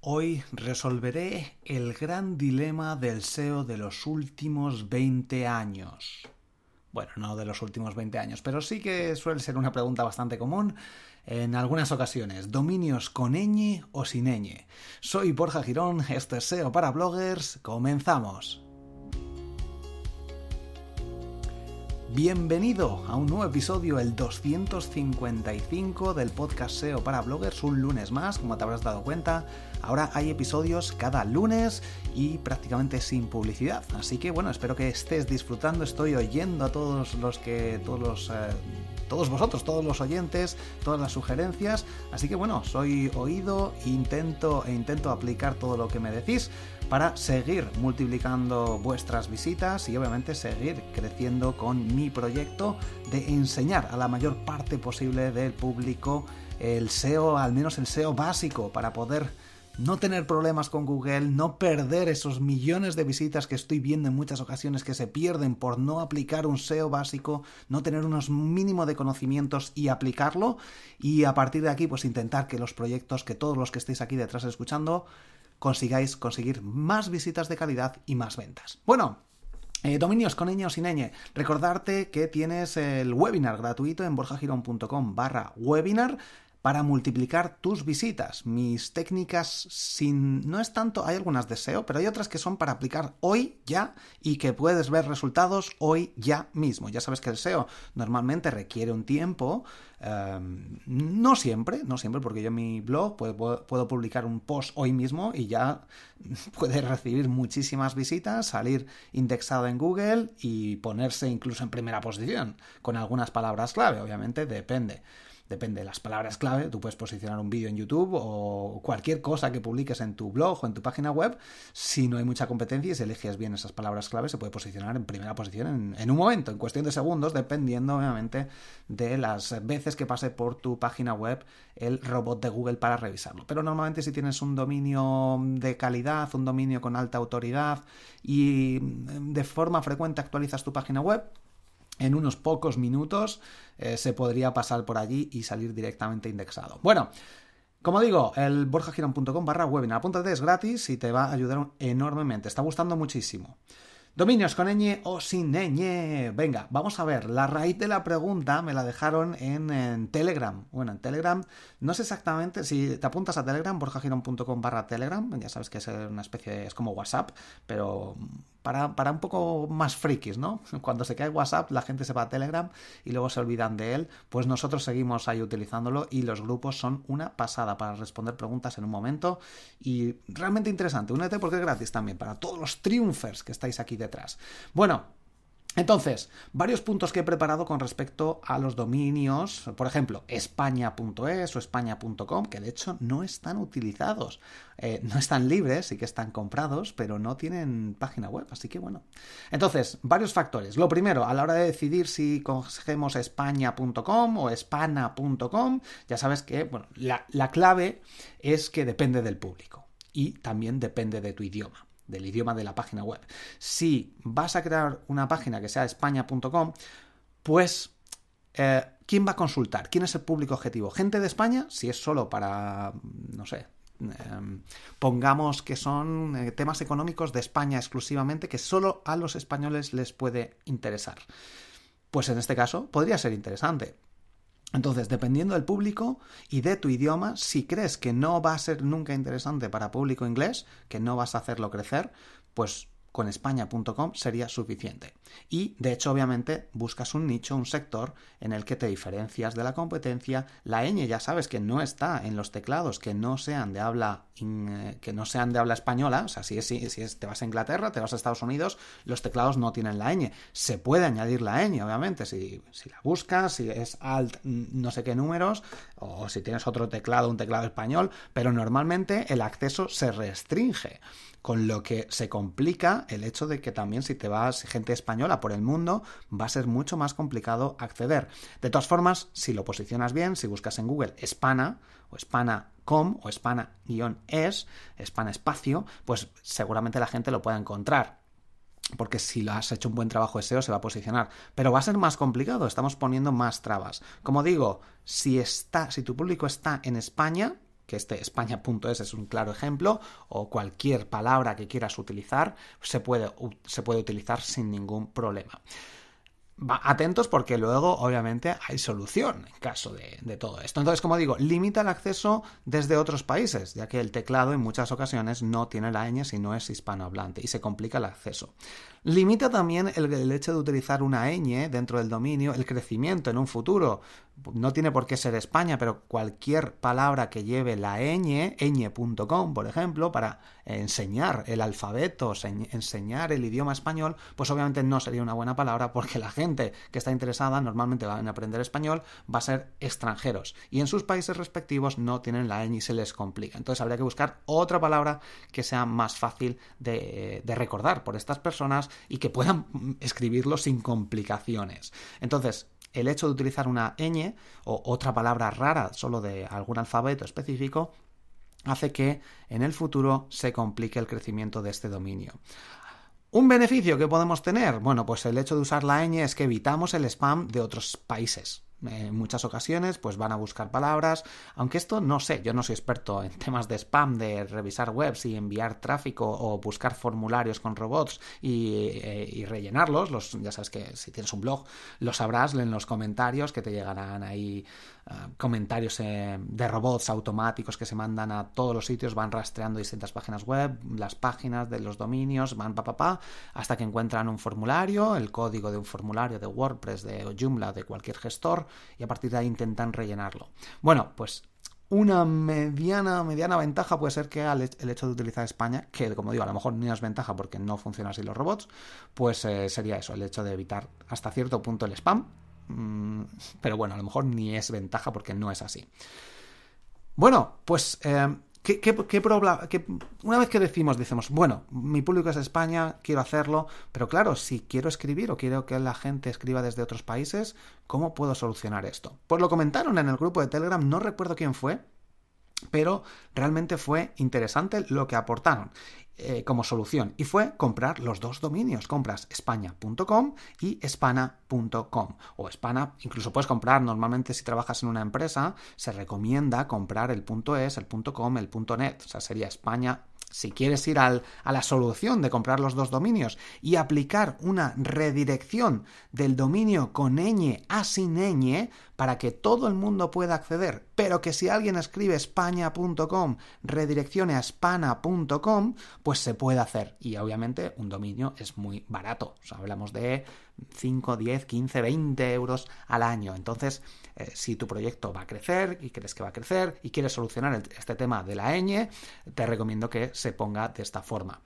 Hoy resolveré el gran dilema del SEO de los últimos 20 años. Bueno, no de los últimos 20 años, pero sí que suele ser una pregunta bastante común en algunas ocasiones. ¿Dominios con ñ o sin ñ? Soy Borja Girón, Este es SEO para bloggers, comenzamos. Bienvenido a un nuevo episodio, el 255 del podcast SEO para bloggers, un lunes más, como te habrás dado cuenta. Ahora hay episodios cada lunes y prácticamente sin publicidad. Así que bueno, espero que estés disfrutando, estoy oyendo a todos los que, todos los... Eh, todos vosotros, todos los oyentes, todas las sugerencias. Así que bueno, soy oído, intento e intento aplicar todo lo que me decís para seguir multiplicando vuestras visitas y obviamente seguir creciendo con mi proyecto de enseñar a la mayor parte posible del público el SEO, al menos el SEO básico, para poder no tener problemas con Google, no perder esos millones de visitas que estoy viendo en muchas ocasiones que se pierden por no aplicar un SEO básico, no tener unos mínimo de conocimientos y aplicarlo. Y a partir de aquí, pues intentar que los proyectos, que todos los que estéis aquí detrás escuchando, consigáis conseguir más visitas de calidad y más ventas. Bueno, eh, dominios con o sin neñe. Recordarte que tienes el webinar gratuito en borjagirón.com barra webinar para multiplicar tus visitas. Mis técnicas sin... no es tanto, hay algunas de SEO, pero hay otras que son para aplicar hoy ya y que puedes ver resultados hoy ya mismo. Ya sabes que el SEO normalmente requiere un tiempo, em, no siempre, no siempre, porque yo en mi blog puedo, puedo publicar un post hoy mismo y ya puede recibir muchísimas visitas, salir indexado en Google y ponerse incluso en primera posición, con algunas palabras clave, obviamente depende depende de las palabras clave, tú puedes posicionar un vídeo en YouTube o cualquier cosa que publiques en tu blog o en tu página web, si no hay mucha competencia y si eliges bien esas palabras clave, se puede posicionar en primera posición en, en un momento, en cuestión de segundos, dependiendo obviamente de las veces que pase por tu página web el robot de Google para revisarlo. Pero normalmente si tienes un dominio de calidad, un dominio con alta autoridad y mm, de forma frecuente actualizas tu página web, en unos pocos minutos eh, se podría pasar por allí y salir directamente indexado. Bueno, como digo, el borjagiron.com barra webinar. Apúntate, es gratis y te va a ayudar enormemente. Está gustando muchísimo. Dominios con ñ o sin ñ. Venga, vamos a ver. La raíz de la pregunta me la dejaron en, Telegram. Bueno, en Telegram, no sé exactamente si te apuntas a Telegram, borjagiron.com barra Telegram. Ya sabes que es una especie, de, es como WhatsApp, pero para, un poco más frikis, ¿no? Cuando se cae WhatsApp, la gente se va a Telegram y luego se olvidan de él, pues nosotros seguimos ahí utilizándolo y los grupos son una pasada para responder preguntas en un momento y realmente interesante. Únete porque es gratis también para todos los triunfers que estáis aquí detrás. Bueno, entonces, varios puntos que he preparado con respecto a los dominios, por ejemplo, españa.es o españa.com, que de hecho no están utilizados, eh, no están libres, y que están comprados, pero no tienen página web, así que bueno. Entonces, varios factores. Lo primero, a la hora de decidir si cogemos españa.com o espana.com, ya sabes que bueno, la clave es que depende del público y también depende de tu idioma del idioma de la página web. Si vas a crear una página que sea españa.com, pues eh, ¿quién va a consultar? ¿Quién es el público objetivo? ¿Gente de España? Si es solo para, no sé, em, pongamos que son eh, temas económicos de España exclusivamente, que solo a los españoles les puede interesar. Pues en este caso podría ser interesante. Entonces, dependiendo del público y de tu idioma, si crees que no va a ser nunca interesante para público inglés, que no vas a hacerlo crecer, pues con españa.com sería suficiente. Y, de hecho, obviamente, buscas un nicho, un sector en el que te diferencias de la competencia. La ñ ya sabes que no está en los teclados que no sean de habla, eh, que no sean de habla española. O sea, si, si es, te vas a Inglaterra, te vas a Estados Unidos, los teclados no tienen la ñ. Se puede añadir la ñ, obviamente, si, si la buscas, si es alt no sé qué números, o si tienes otro teclado, un teclado español, pero normalmente el acceso se restringe con lo que se complica el hecho de que también si te vas gente española por el mundo, va a ser mucho más complicado acceder. De todas formas, si lo posicionas bien, si buscas en Google hispana o hispana o hispana-es, hispana espacio, pues seguramente la gente lo pueda encontrar porque si lo has hecho un buen trabajo de SEO se va a posicionar, pero va a ser más complicado, estamos poniendo más trabas. Como digo, si está si tu público está en España, que este España.es es un claro ejemplo, o cualquier palabra que quieras utilizar, se puede, se puede utilizar sin ningún problema atentos porque luego, obviamente, hay solución en caso de, todo esto. Entonces, como digo, limita el acceso desde otros países, ya que el teclado en muchas ocasiones no tiene la ñ si no es hispanohablante y se complica el acceso. Limita también el, el hecho de utilizar una ñ dentro del dominio, el crecimiento en un futuro. No tiene por qué ser España, pero cualquier palabra que lleve la ñ, ñ.com, por ejemplo, para enseñar el alfabeto, enseñar el idioma español, pues obviamente no sería una buena palabra porque la gente que está interesada normalmente a aprender español va a ser extranjeros y en sus países respectivos no tienen la ñ y se les complica. Entonces habría que buscar otra palabra que sea más fácil de, de recordar por estas personas y que puedan escribirlo sin complicaciones. Entonces, el hecho de utilizar una ñ o otra palabra rara solo de algún alfabeto específico hace que en el futuro se complique el crecimiento de este dominio. ¿Un beneficio que podemos tener? Bueno, pues el hecho de usar la ñ es que evitamos el spam de otros países. Eh, en muchas ocasiones pues van a buscar palabras, aunque esto no sé, yo no soy experto en temas de spam, de revisar webs y enviar tráfico o buscar formularios con robots eh, y, rellenarlos, los, ya sabes que si tienes un blog lo sabrás en los comentarios que te llegarán ahí ah, comentarios eh, de robots automáticos que se mandan a todos los sitios, van rastreando distintas páginas web, las páginas de los dominios, van pa pa pa hasta que encuentran un formulario, el código de un formulario de WordPress, de Joomla, de cualquier gestor, y a partir de ahí intentan rellenarlo. Bueno, pues una mediana, mediana ventaja puede ser que el hecho de utilizar España, que como digo, a lo mejor ni es ventaja porque no funcionan así los robots, pues eh, sería eso, el hecho de evitar hasta cierto punto el spam. Mm, pero bueno, a lo mejor ni es ventaja porque no es así. Bueno, pues eh, ¿Qué, una vez que decimos, decimos, bueno, mi público es España, quiero hacerlo, pero claro, si quiero escribir o quiero que la gente escriba desde otros países, ¿cómo puedo solucionar esto? Pues lo comentaron en el grupo de Telegram, no recuerdo quién fue, pero realmente fue interesante lo que aportaron eh, como solución y fue comprar los dos dominios, compras españa.com y espana.com o espana, incluso puedes comprar, normalmente si trabajas en una empresa se recomienda comprar el .es, el .com, el .net, o sea, sería España si quieres ir a la solución de comprar los dos dominios y aplicar una redirección del dominio con ñ a sin ñ, para que todo el mundo pueda acceder, pero que si alguien escribe españa.com redireccione a hispana.com, pues se puede hacer. Y obviamente un dominio es muy barato, hablamos de 5, 10, 15, 20 euros al año. Entonces, eh, si tu proyecto va a crecer y crees que va a crecer y quieres solucionar este tema de la ñ, te recomiendo que se ponga de esta forma.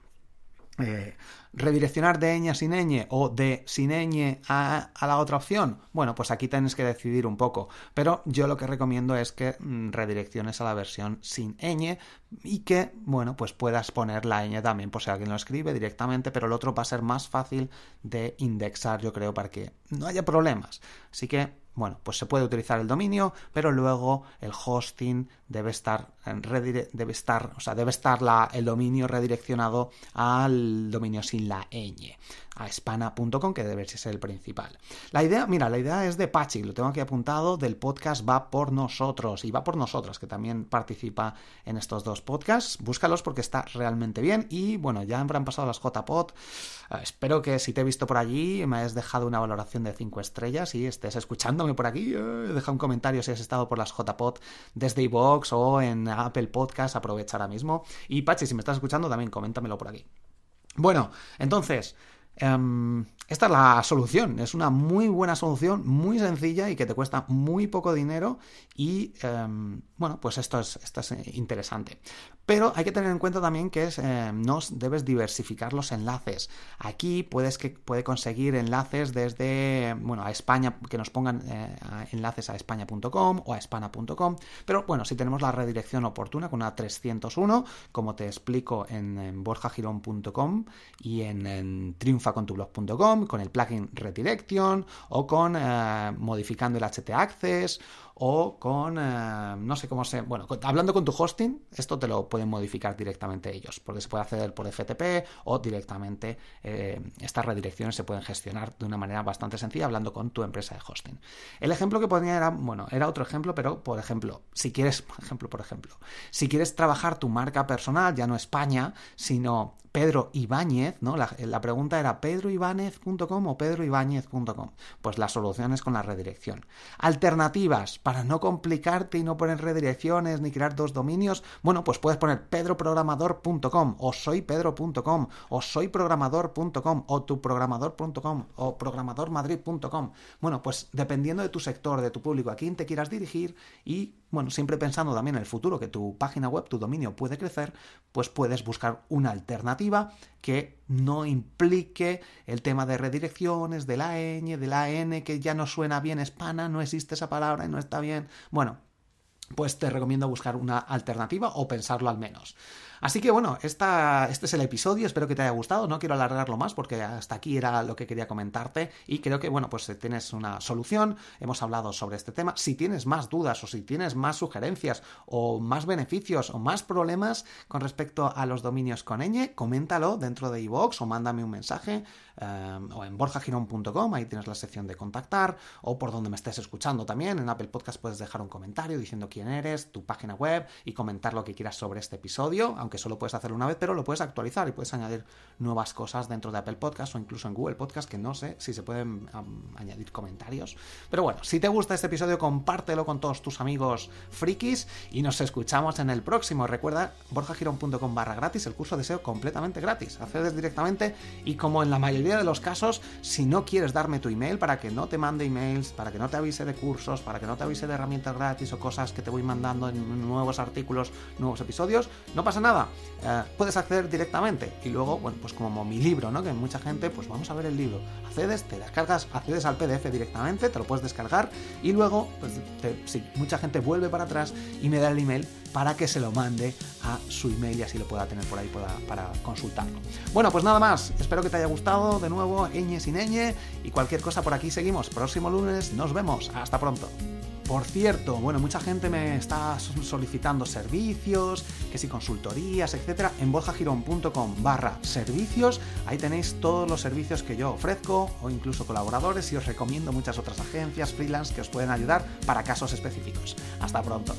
Eh, redireccionar de ñ a sin ñ o de sin ñ a, a, la otra opción? Bueno, pues aquí tienes que decidir un poco, pero yo lo que recomiendo es que mm, redirecciones a la versión sin ñ y que, bueno, pues puedas poner la ñ también por si alguien lo escribe directamente, pero el otro va a ser más fácil de indexar, yo creo, para que no haya problemas. Así que, bueno, pues se puede utilizar el dominio, pero luego el hosting debe estar debe estar, o sea, debe estar el dominio redireccionado al dominio sin la ñ, a espana.com, que debe ser el principal. La idea, mira, la idea es de Pachi, lo tengo aquí apuntado, del podcast Va por nosotros y Va por nosotras, que también participa en estos dos podcasts. Búscalos porque está realmente bien y bueno, ya habrán pasado las JPOT. Eh, espero que si te he visto por allí, me has dejado una valoración de 5 estrellas y estés escuchándome por aquí. Eh, deja un comentario si has estado por las JPOD desde iBox o en Apple Podcast, aprovecha ahora mismo. Y Pachi, si me estás escuchando, también coméntamelo por aquí. Bueno, entonces, Em, esta es la solución, es una muy buena solución, muy sencilla y que te cuesta muy poco dinero y em, bueno, pues esto es, es, eh, interesante. Pero hay que tener en cuenta también que es, em, no debes diversificar los enlaces. Aquí puedes que, puede conseguir enlaces desde, bueno, a España, que nos pongan eh, enlaces a españa.com o a espana.com, pero bueno, si tenemos la redirección oportuna con una 301, como te explico en, borjagirón.com y en, en triunfo con tu blog.com, con el plugin Redirection o con eh, modificando el HT Access o con, eh, no sé cómo se, bueno, hablando con tu hosting, esto te lo pueden modificar directamente ellos, porque se puede acceder por FTP o directamente eh, estas redirecciones se pueden gestionar de una manera bastante sencilla hablando con tu empresa de hosting. El ejemplo que ponía era, bueno, era otro ejemplo, pero por ejemplo, si quieres, por ejemplo, por ejemplo, si quieres trabajar tu marca personal, ya no España, sino Pedro Ibáñez, ¿no? La, la pregunta era pedroibáñez.com o pedroibáñez.com. Pues la solución es con la redirección. Alternativas, para no complicarte y no poner redirecciones ni crear dos dominios, bueno, pues puedes poner pedroprogramador.com o soypedro.com o soyprogramador.com o tuprogramador.com o programadormadrid.com. Bueno, pues dependiendo de tu sector, de tu público, a quién te quieras dirigir y, bueno, siempre pensando también en el futuro, que tu página web, tu dominio puede crecer, pues puedes buscar una alternativa que no implique el tema de redirecciones, de la ñ, de la n, que ya no suena bien hispana, no existe esa palabra y no está bien. Bueno, pues te recomiendo buscar una alternativa o pensarlo al menos. Así que bueno, este es el episodio, espero que te haya gustado, no quiero alargarlo más porque hasta aquí era lo que quería comentarte y creo que bueno, pues eh, tienes una solución, hemos hablado sobre este tema, si tienes más dudas o si tienes más sugerencias o más beneficios o más problemas con respecto a los dominios con ñ, coméntalo dentro de iVox o mándame un mensaje em, o en borjagirón.com, ahí tienes la sección de contactar o por donde me estés escuchando también, en Apple Podcast puedes dejar un comentario diciendo quién eres, tu página web y comentar lo que quieras sobre este episodio, aunque que solo puedes hacerlo una vez, pero lo puedes actualizar y puedes añadir nuevas cosas dentro de Apple Podcast o incluso en Google Podcast, que no sé si se pueden añadir comentarios. Pero bueno, si te gusta este episodio, compártelo con todos tus amigos frikis y nos escuchamos en el próximo. Recuerda borjagiron.com barra gratis, el curso de SEO completamente gratis. Accedes directamente y como en la mayoría de los casos, si no quieres darme tu email para que no te mande emails, para que no te avise de cursos, para que no te avise de herramientas gratis o cosas que te voy mandando en nuevos artículos, nuevos episodios, no pasa nada eh, puedes acceder directamente. Y luego, bueno, pues como mi libro, ¿no? Que mucha gente, pues vamos a ver el libro. Accedes, te descargas, accedes al PDF directamente, te lo puedes descargar y luego, pues sí, mucha gente vuelve para atrás y me da el email para que se lo mande a su email y así lo pueda tener por ahí para consultarlo. Bueno, pues nada más, espero que te haya gustado de nuevo, ñe sin Eñe, y cualquier cosa por aquí seguimos. Próximo lunes nos vemos, hasta pronto. Por cierto, bueno, mucha gente me está solicitando servicios, que si consultorías, etcétera, en borjagirón.com barra servicios, ahí tenéis todos los servicios que yo ofrezco o incluso colaboradores y os recomiendo muchas otras agencias freelance que os pueden ayudar para casos específicos. Hasta pronto.